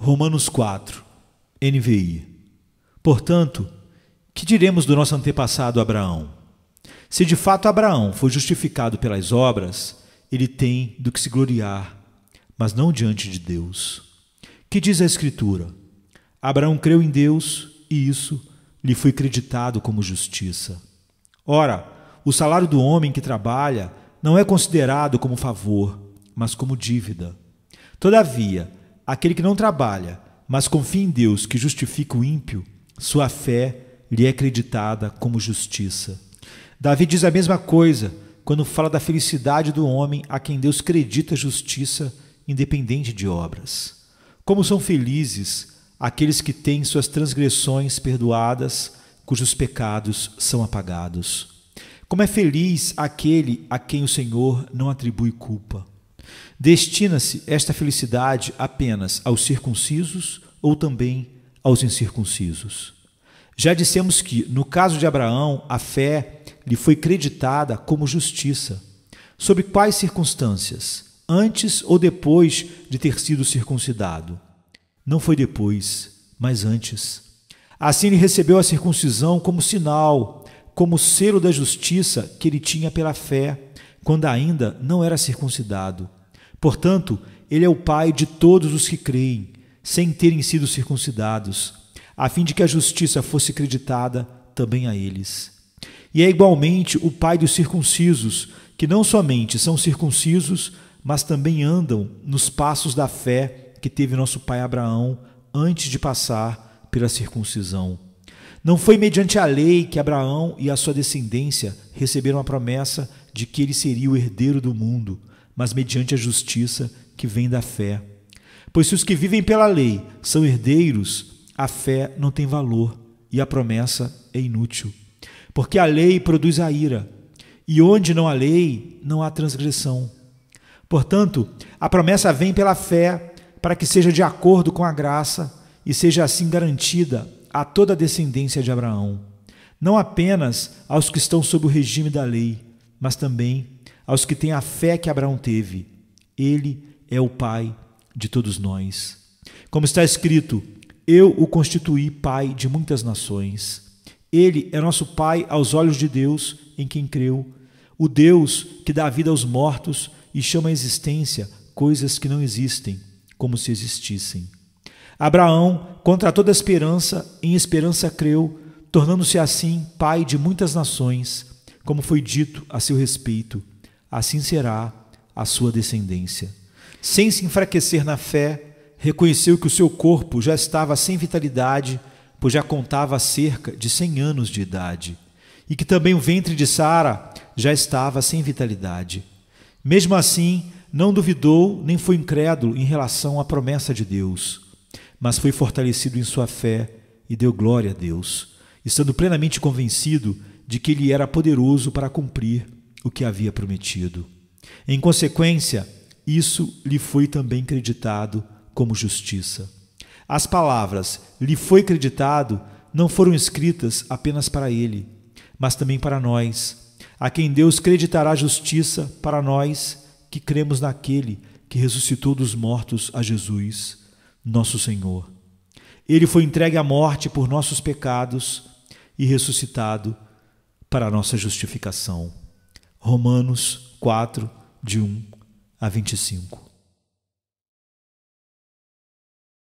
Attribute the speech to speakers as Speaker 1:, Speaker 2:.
Speaker 1: Romanos 4, NVI. Portanto, que diremos do nosso antepassado Abraão? Se de fato Abraão foi justificado pelas obras, ele tem do que se gloriar, mas não diante de Deus. Que diz a Escritura? Abraão creu em Deus e isso lhe foi creditado como justiça. Ora, o salário do homem que trabalha não é considerado como favor, mas como dívida. Todavia, Aquele que não trabalha, mas confia em Deus, que justifica o ímpio, sua fé lhe é acreditada como justiça. Davi diz a mesma coisa quando fala da felicidade do homem a quem Deus acredita justiça, independente de obras. Como são felizes aqueles que têm suas transgressões perdoadas, cujos pecados são apagados. Como é feliz aquele a quem o Senhor não atribui culpa. Destina-se esta felicidade apenas aos circuncisos ou também aos incircuncisos? Já dissemos que, no caso de Abraão, a fé lhe foi creditada como justiça. Sob quais circunstâncias? Antes ou depois de ter sido circuncidado? Não foi depois, mas antes. Assim ele recebeu a circuncisão como sinal, como selo da justiça que ele tinha pela fé, quando ainda não era circuncidado. Portanto, ele é o Pai de todos os que creem, sem terem sido circuncidados, a fim de que a justiça fosse creditada também a eles. E é igualmente o Pai dos circuncisos, que não somente são circuncisos, mas também andam nos passos da fé que teve nosso pai Abraão antes de passar pela circuncisão. Não foi mediante a lei que Abraão e a sua descendência receberam a promessa de que ele seria o herdeiro do mundo, mas mediante a justiça que vem da fé. Pois se os que vivem pela lei são herdeiros, a fé não tem valor e a promessa é inútil. Porque a lei produz a ira, e onde não há lei, não há transgressão. Portanto, a promessa vem pela fé, para que seja de acordo com a graça e seja assim garantida a toda a descendência de Abraão, não apenas aos que estão sob o regime da lei, mas também aos que têm a fé que Abraão teve. Ele é o Pai de todos nós. Como está escrito, eu o constituí Pai de muitas nações. Ele é nosso Pai aos olhos de Deus, em quem creu, o Deus que dá vida aos mortos e chama à existência coisas que não existem, como se existissem. Abraão, contra toda esperança, em esperança creu, tornando-se assim pai de muitas nações, como foi dito a seu respeito assim será a sua descendência. Sem se enfraquecer na fé, reconheceu que o seu corpo já estava sem vitalidade, pois já contava cerca de cem anos de idade, e que também o ventre de Sara já estava sem vitalidade. Mesmo assim, não duvidou nem foi incrédulo em relação à promessa de Deus, mas foi fortalecido em sua fé e deu glória a Deus, estando plenamente convencido de que ele era poderoso para cumprir o que havia prometido. Em consequência, isso lhe foi também creditado como justiça. As palavras lhe foi creditado não foram escritas apenas para ele, mas também para nós, a quem Deus creditará justiça para nós que cremos naquele que ressuscitou dos mortos a Jesus, nosso Senhor. Ele foi entregue à morte por nossos pecados e ressuscitado para nossa justificação. Romanos 4, de 1 a 25.